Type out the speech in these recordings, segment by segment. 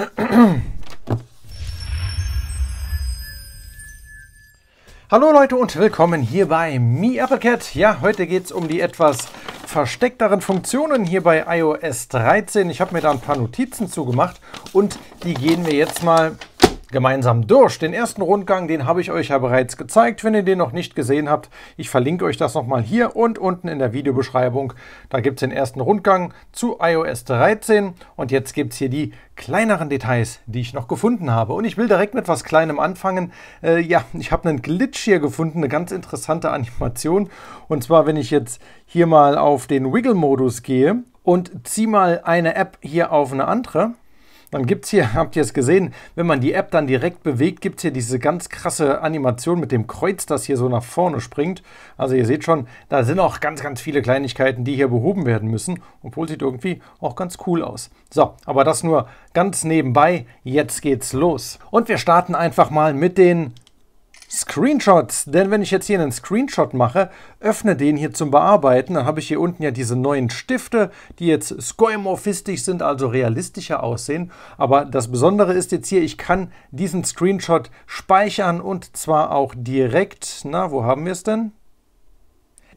Hallo Leute und willkommen hier bei Mi Applecat. Ja, heute geht es um die etwas versteckteren Funktionen hier bei iOS 13. Ich habe mir da ein paar Notizen zugemacht und die gehen wir jetzt mal gemeinsam durch. Den ersten Rundgang, den habe ich euch ja bereits gezeigt. Wenn ihr den noch nicht gesehen habt, ich verlinke euch das nochmal hier und unten in der Videobeschreibung. Da gibt es den ersten Rundgang zu iOS 13 und jetzt gibt es hier die kleineren Details, die ich noch gefunden habe. Und ich will direkt mit was Kleinem anfangen. Äh, ja, ich habe einen Glitch hier gefunden, eine ganz interessante Animation. Und zwar, wenn ich jetzt hier mal auf den Wiggle-Modus gehe und ziehe mal eine App hier auf eine andere, dann gibt es hier, habt ihr es gesehen, wenn man die App dann direkt bewegt, gibt es hier diese ganz krasse Animation mit dem Kreuz, das hier so nach vorne springt. Also ihr seht schon, da sind auch ganz, ganz viele Kleinigkeiten, die hier behoben werden müssen. Obwohl sieht irgendwie auch ganz cool aus. So, aber das nur ganz nebenbei. Jetzt geht's los. Und wir starten einfach mal mit den Screenshots. Denn wenn ich jetzt hier einen Screenshot mache, öffne den hier zum Bearbeiten, dann habe ich hier unten ja diese neuen Stifte, die jetzt skoimorphistisch sind, also realistischer aussehen. Aber das Besondere ist jetzt hier, ich kann diesen Screenshot speichern und zwar auch direkt. Na, wo haben wir es denn?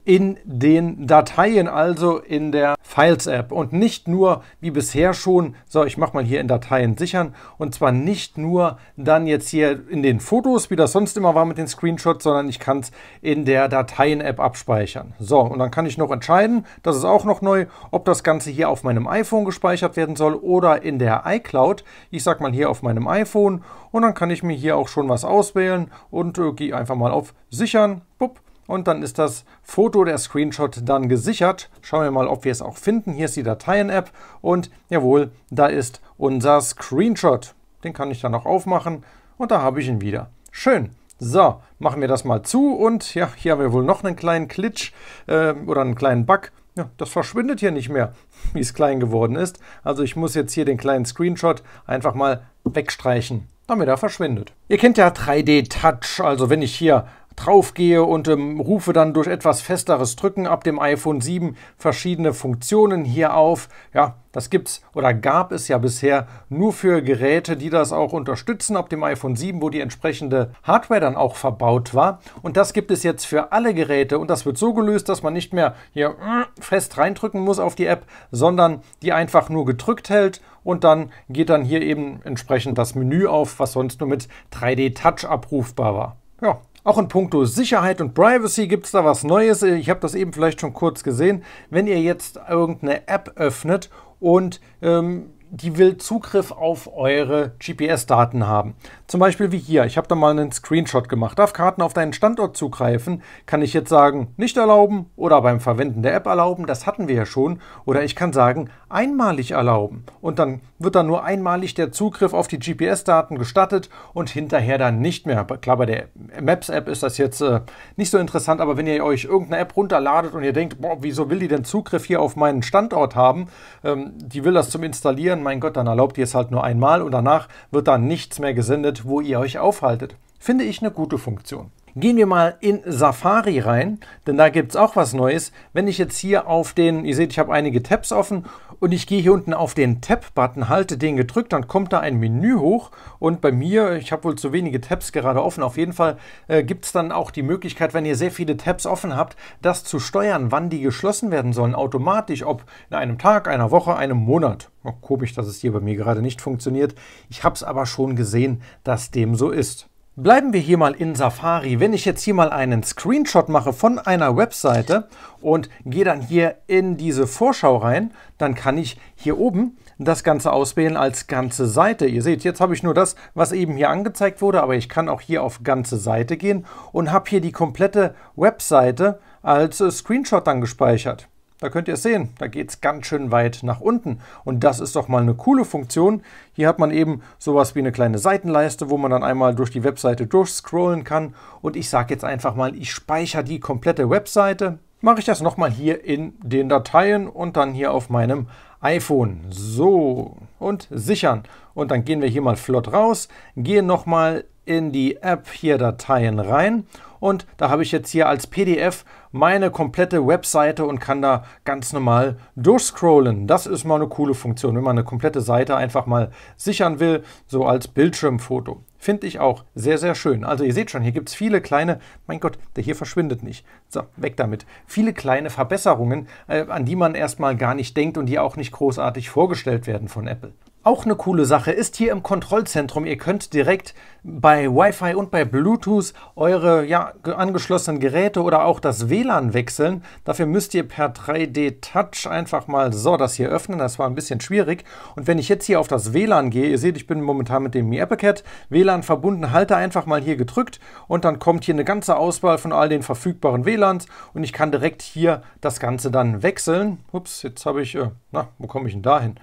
in den Dateien, also in der Files-App und nicht nur wie bisher schon, so ich mache mal hier in Dateien sichern und zwar nicht nur dann jetzt hier in den Fotos, wie das sonst immer war mit den Screenshots, sondern ich kann es in der Dateien-App abspeichern. So, und dann kann ich noch entscheiden, das ist auch noch neu, ob das Ganze hier auf meinem iPhone gespeichert werden soll oder in der iCloud. Ich sag mal hier auf meinem iPhone und dann kann ich mir hier auch schon was auswählen und äh, gehe einfach mal auf Sichern, bupp, und dann ist das Foto, der Screenshot dann gesichert. Schauen wir mal, ob wir es auch finden. Hier ist die Dateien-App und jawohl, da ist unser Screenshot. Den kann ich dann auch aufmachen und da habe ich ihn wieder. Schön. So, machen wir das mal zu und ja, hier haben wir wohl noch einen kleinen Glitch äh, oder einen kleinen Bug. Ja, das verschwindet hier nicht mehr, wie es klein geworden ist. Also ich muss jetzt hier den kleinen Screenshot einfach mal wegstreichen, damit er verschwindet. Ihr kennt ja 3D Touch, also wenn ich hier draufgehe und ähm, rufe dann durch etwas festeres Drücken ab dem iPhone 7 verschiedene Funktionen hier auf. Ja, das gibt es oder gab es ja bisher nur für Geräte, die das auch unterstützen ab dem iPhone 7, wo die entsprechende Hardware dann auch verbaut war. Und das gibt es jetzt für alle Geräte und das wird so gelöst, dass man nicht mehr hier äh, fest reindrücken muss auf die App, sondern die einfach nur gedrückt hält und dann geht dann hier eben entsprechend das Menü auf, was sonst nur mit 3D Touch abrufbar war. Ja, auch in puncto Sicherheit und Privacy gibt es da was Neues. Äh, ich habe das eben vielleicht schon kurz gesehen. Wenn ihr jetzt irgendeine App öffnet und ähm, die will Zugriff auf eure GPS-Daten haben. Zum Beispiel wie hier. Ich habe da mal einen Screenshot gemacht. Darf Karten auf deinen Standort zugreifen? Kann ich jetzt sagen, nicht erlauben oder beim Verwenden der App erlauben? Das hatten wir ja schon. Oder ich kann sagen, einmalig erlauben. Und dann wird dann nur einmalig der Zugriff auf die GPS-Daten gestattet und hinterher dann nicht mehr. Klar, bei der Maps-App ist das jetzt äh, nicht so interessant, aber wenn ihr euch irgendeine App runterladet und ihr denkt, boah, wieso will die denn Zugriff hier auf meinen Standort haben? Ähm, die will das zum Installieren mein Gott, dann erlaubt ihr es halt nur einmal und danach wird dann nichts mehr gesendet, wo ihr euch aufhaltet. Finde ich eine gute Funktion. Gehen wir mal in Safari rein, denn da gibt es auch was Neues. Wenn ich jetzt hier auf den, ihr seht, ich habe einige Tabs offen und ich gehe hier unten auf den Tab-Button, halte den gedrückt, dann kommt da ein Menü hoch und bei mir, ich habe wohl zu wenige Tabs gerade offen, auf jeden Fall äh, gibt es dann auch die Möglichkeit, wenn ihr sehr viele Tabs offen habt, das zu steuern, wann die geschlossen werden sollen, automatisch, ob in einem Tag, einer Woche, einem Monat. Oh, komisch, dass es hier bei mir gerade nicht funktioniert. Ich habe es aber schon gesehen, dass dem so ist. Bleiben wir hier mal in Safari. Wenn ich jetzt hier mal einen Screenshot mache von einer Webseite und gehe dann hier in diese Vorschau rein, dann kann ich hier oben das Ganze auswählen als ganze Seite. Ihr seht, jetzt habe ich nur das, was eben hier angezeigt wurde, aber ich kann auch hier auf ganze Seite gehen und habe hier die komplette Webseite als äh, Screenshot dann gespeichert. Da könnt ihr es sehen, da geht es ganz schön weit nach unten. Und das ist doch mal eine coole Funktion. Hier hat man eben sowas wie eine kleine Seitenleiste, wo man dann einmal durch die Webseite durchscrollen kann. Und ich sage jetzt einfach mal, ich speichere die komplette Webseite. Mache ich das nochmal hier in den Dateien und dann hier auf meinem iPhone. So, und sichern. Und dann gehen wir hier mal flott raus, gehen nochmal in die App hier Dateien rein und da habe ich jetzt hier als PDF meine komplette Webseite und kann da ganz normal durchscrollen. Das ist mal eine coole Funktion, wenn man eine komplette Seite einfach mal sichern will, so als Bildschirmfoto. Finde ich auch sehr, sehr schön. Also ihr seht schon, hier gibt es viele kleine, mein Gott, der hier verschwindet nicht. So, weg damit. Viele kleine Verbesserungen, äh, an die man erstmal gar nicht denkt und die auch nicht großartig vorgestellt werden von Apple. Auch eine coole Sache ist hier im Kontrollzentrum, ihr könnt direkt bei Wi-Fi und bei Bluetooth eure ja, angeschlossenen Geräte oder auch das WLAN wechseln. Dafür müsst ihr per 3D Touch einfach mal so das hier öffnen, das war ein bisschen schwierig. Und wenn ich jetzt hier auf das WLAN gehe, ihr seht, ich bin momentan mit dem Mi Apple Cat WLAN verbunden, halte einfach mal hier gedrückt und dann kommt hier eine ganze Auswahl von all den verfügbaren WLANs und ich kann direkt hier das Ganze dann wechseln. Ups, jetzt habe ich, äh, na, wo komme ich denn da hin?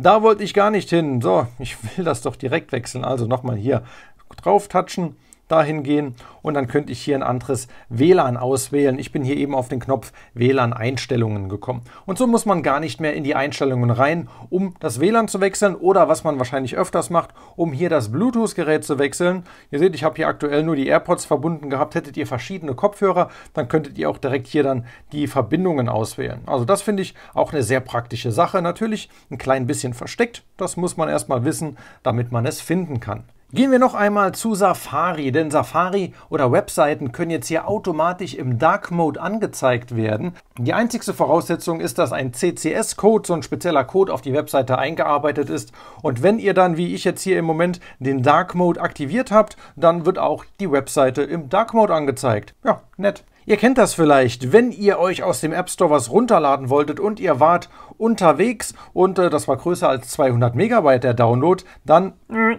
Da wollte ich gar nicht hin. So, ich will das doch direkt wechseln. Also nochmal hier drauf touchen dahin gehen und dann könnte ich hier ein anderes WLAN auswählen. Ich bin hier eben auf den Knopf WLAN Einstellungen gekommen. Und so muss man gar nicht mehr in die Einstellungen rein, um das WLAN zu wechseln oder was man wahrscheinlich öfters macht, um hier das Bluetooth-Gerät zu wechseln. Ihr seht, ich habe hier aktuell nur die AirPods verbunden gehabt. Hättet ihr verschiedene Kopfhörer, dann könntet ihr auch direkt hier dann die Verbindungen auswählen. Also das finde ich auch eine sehr praktische Sache. Natürlich ein klein bisschen versteckt. Das muss man erstmal wissen, damit man es finden kann. Gehen wir noch einmal zu Safari, denn Safari oder Webseiten können jetzt hier automatisch im Dark Mode angezeigt werden. Die einzigste Voraussetzung ist, dass ein CCS-Code, so ein spezieller Code, auf die Webseite eingearbeitet ist. Und wenn ihr dann, wie ich jetzt hier im Moment, den Dark Mode aktiviert habt, dann wird auch die Webseite im Dark Mode angezeigt. Ja, nett. Ihr kennt das vielleicht, wenn ihr euch aus dem App Store was runterladen wolltet und ihr wart unterwegs und äh, das war größer als 200 Megabyte der Download, dann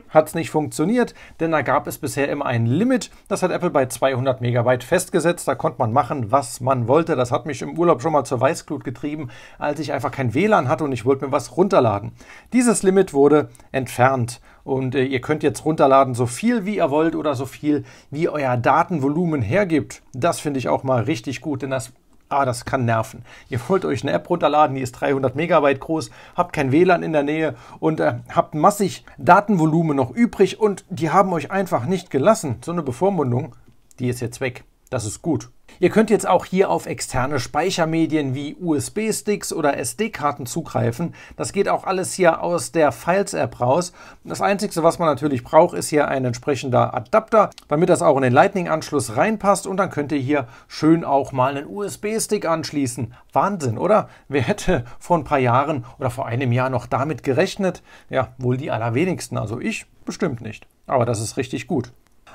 hat es nicht funktioniert, denn da gab es bisher immer ein Limit. Das hat Apple bei 200 Megabyte festgesetzt. Da konnte man machen, was man wollte. Das hat mich im Urlaub schon mal zur Weißglut getrieben, als ich einfach kein WLAN hatte und ich wollte mir was runterladen. Dieses Limit wurde entfernt und äh, ihr könnt jetzt runterladen, so viel wie ihr wollt oder so viel wie euer Datenvolumen hergibt. Das finde ich auch mal richtig gut, denn das Ah, das kann nerven. Ihr wollt euch eine App runterladen, die ist 300 Megabyte groß, habt kein WLAN in der Nähe und äh, habt massig Datenvolumen noch übrig und die haben euch einfach nicht gelassen. So eine Bevormundung, die ist jetzt weg. Das ist gut. Ihr könnt jetzt auch hier auf externe Speichermedien wie USB-Sticks oder SD-Karten zugreifen. Das geht auch alles hier aus der Files-App raus. Das Einzige, was man natürlich braucht, ist hier ein entsprechender Adapter, damit das auch in den Lightning-Anschluss reinpasst. Und dann könnt ihr hier schön auch mal einen USB-Stick anschließen. Wahnsinn, oder? Wer hätte vor ein paar Jahren oder vor einem Jahr noch damit gerechnet? Ja, wohl die allerwenigsten, also ich bestimmt nicht. Aber das ist richtig gut.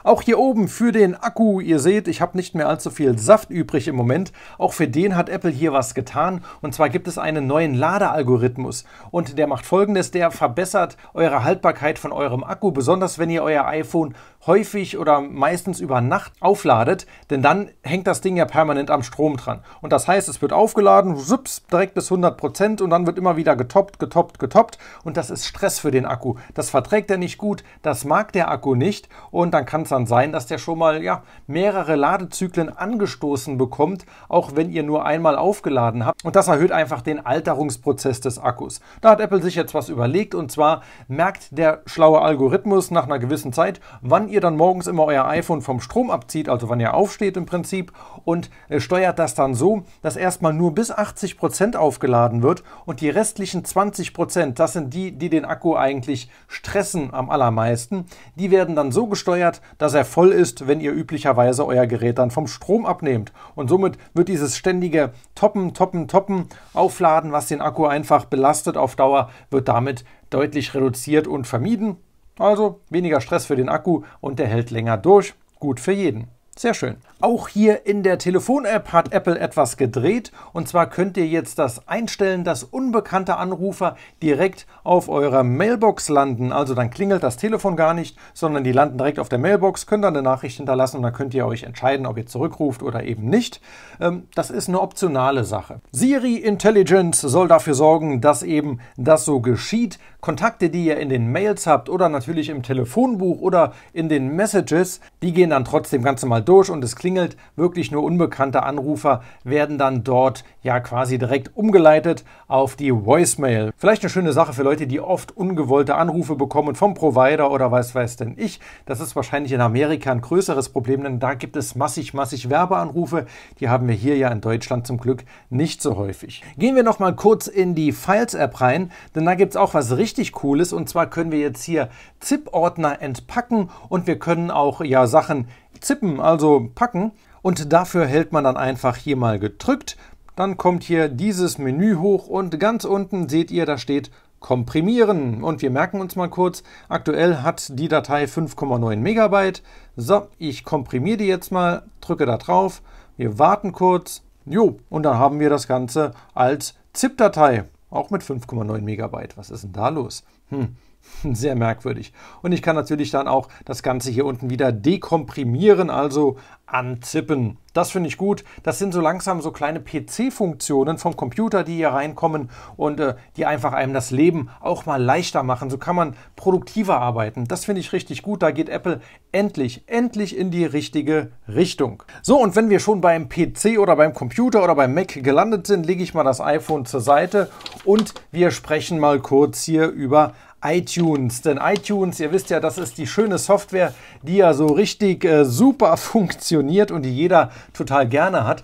Auch hier oben für den Akku, ihr seht, ich habe nicht mehr allzu viel Saft übrig im Moment. Auch für den hat Apple hier was getan. Und zwar gibt es einen neuen Ladealgorithmus. Und der macht folgendes, der verbessert eure Haltbarkeit von eurem Akku, besonders wenn ihr euer iPhone häufig oder meistens über Nacht aufladet. Denn dann hängt das Ding ja permanent am Strom dran. Und das heißt, es wird aufgeladen, sups, direkt bis 100% Prozent und dann wird immer wieder getoppt, getoppt, getoppt. Und das ist Stress für den Akku. Das verträgt er nicht gut, das mag der Akku nicht. Und dann kann es dann sein, dass der schon mal ja, mehrere Ladezyklen angestoßen bekommt, auch wenn ihr nur einmal aufgeladen habt. Und das erhöht einfach den Alterungsprozess des Akkus. Da hat Apple sich jetzt was überlegt und zwar merkt der schlaue Algorithmus nach einer gewissen Zeit, wann ihr dann morgens immer euer iPhone vom Strom abzieht, also wann ihr aufsteht im Prinzip und äh, steuert das dann so, dass erstmal nur bis 80% Prozent aufgeladen wird und die restlichen 20%, Prozent, das sind die, die den Akku eigentlich stressen am allermeisten, die werden dann so gesteuert, dass dass er voll ist, wenn ihr üblicherweise euer Gerät dann vom Strom abnehmt. Und somit wird dieses ständige Toppen, Toppen, Toppen, Aufladen, was den Akku einfach belastet auf Dauer, wird damit deutlich reduziert und vermieden. Also weniger Stress für den Akku und der hält länger durch. Gut für jeden. Sehr schön. Auch hier in der Telefon-App hat Apple etwas gedreht. Und zwar könnt ihr jetzt das einstellen, dass unbekannte Anrufer direkt auf eurer Mailbox landen. Also dann klingelt das Telefon gar nicht, sondern die landen direkt auf der Mailbox, könnt dann eine Nachricht hinterlassen und dann könnt ihr euch entscheiden, ob ihr zurückruft oder eben nicht. Ähm, das ist eine optionale Sache. Siri Intelligence soll dafür sorgen, dass eben das so geschieht. Kontakte, die ihr in den Mails habt oder natürlich im Telefonbuch oder in den Messages, die gehen dann trotzdem ganz normal durch und es klingelt. Wirklich nur unbekannte Anrufer werden dann dort ja quasi direkt umgeleitet auf die Voicemail. Vielleicht eine schöne Sache für Leute, die oft ungewollte Anrufe bekommen vom Provider oder was weiß denn ich. Das ist wahrscheinlich in Amerika ein größeres Problem, denn da gibt es massig, massig Werbeanrufe. Die haben wir hier ja in Deutschland zum Glück nicht so häufig. Gehen wir noch mal kurz in die Files-App rein, denn da gibt es auch was richtig richtig cool ist. Und zwar können wir jetzt hier ZIP-Ordner entpacken und wir können auch ja Sachen zippen, also packen. Und dafür hält man dann einfach hier mal gedrückt. Dann kommt hier dieses Menü hoch und ganz unten seht ihr, da steht komprimieren. Und wir merken uns mal kurz, aktuell hat die Datei 5,9 Megabyte. So, ich komprimiere die jetzt mal, drücke da drauf, wir warten kurz. Jo, und dann haben wir das Ganze als ZIP-Datei. Auch mit 5,9 Megabyte. Was ist denn da los? Hm, Sehr merkwürdig. Und ich kann natürlich dann auch das Ganze hier unten wieder dekomprimieren, also anzippen. Das finde ich gut. Das sind so langsam so kleine PC-Funktionen vom Computer, die hier reinkommen und äh, die einfach einem das Leben auch mal leichter machen. So kann man produktiver arbeiten. Das finde ich richtig gut. Da geht Apple endlich, endlich in die richtige Richtung. So, und wenn wir schon beim PC oder beim Computer oder beim Mac gelandet sind, lege ich mal das iPhone zur Seite und wir sprechen mal kurz hier über iTunes. Denn iTunes, ihr wisst ja, das ist die schöne Software, die ja so richtig äh, super funktioniert und die jeder total gerne hat.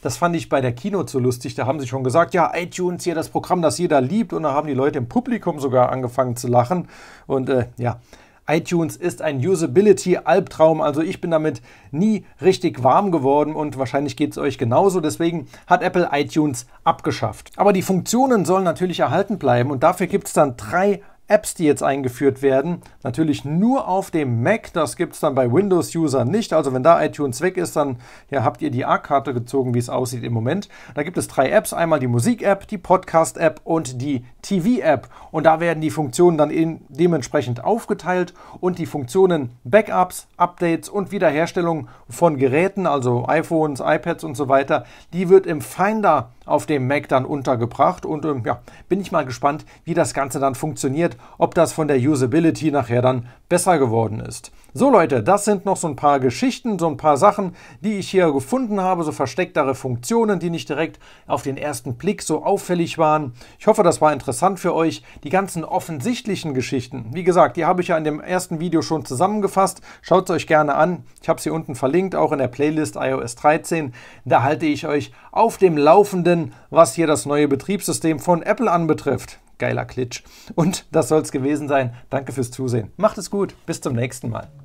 Das fand ich bei der Kino so lustig. Da haben sie schon gesagt, ja, iTunes hier das Programm, das jeder liebt. Und da haben die Leute im Publikum sogar angefangen zu lachen. Und äh, ja, iTunes ist ein Usability-Albtraum, also ich bin damit nie richtig warm geworden und wahrscheinlich geht es euch genauso. Deswegen hat Apple iTunes abgeschafft. Aber die Funktionen sollen natürlich erhalten bleiben und dafür gibt es dann drei Apps, die jetzt eingeführt werden, natürlich nur auf dem Mac. Das gibt es dann bei Windows-Usern nicht. Also wenn da iTunes weg ist, dann ja, habt ihr die A-Karte gezogen, wie es aussieht im Moment. Da gibt es drei Apps. Einmal die Musik-App, die Podcast-App und die TV-App. Und da werden die Funktionen dann dementsprechend aufgeteilt und die Funktionen Backups, Updates und Wiederherstellung von Geräten, also iPhones, iPads und so weiter, die wird im Finder auf dem Mac dann untergebracht und ähm, ja, bin ich mal gespannt, wie das Ganze dann funktioniert, ob das von der Usability nachher dann besser geworden ist. So Leute, das sind noch so ein paar Geschichten, so ein paar Sachen, die ich hier gefunden habe, so verstecktere Funktionen, die nicht direkt auf den ersten Blick so auffällig waren. Ich hoffe, das war interessant für euch. Die ganzen offensichtlichen Geschichten, wie gesagt, die habe ich ja in dem ersten Video schon zusammengefasst. Schaut es euch gerne an. Ich habe sie unten verlinkt, auch in der Playlist iOS 13. Da halte ich euch auf dem Laufenden Wahnsinn, was hier das neue Betriebssystem von Apple anbetrifft. Geiler Klitsch. Und das soll es gewesen sein. Danke fürs Zusehen. Macht es gut. Bis zum nächsten Mal.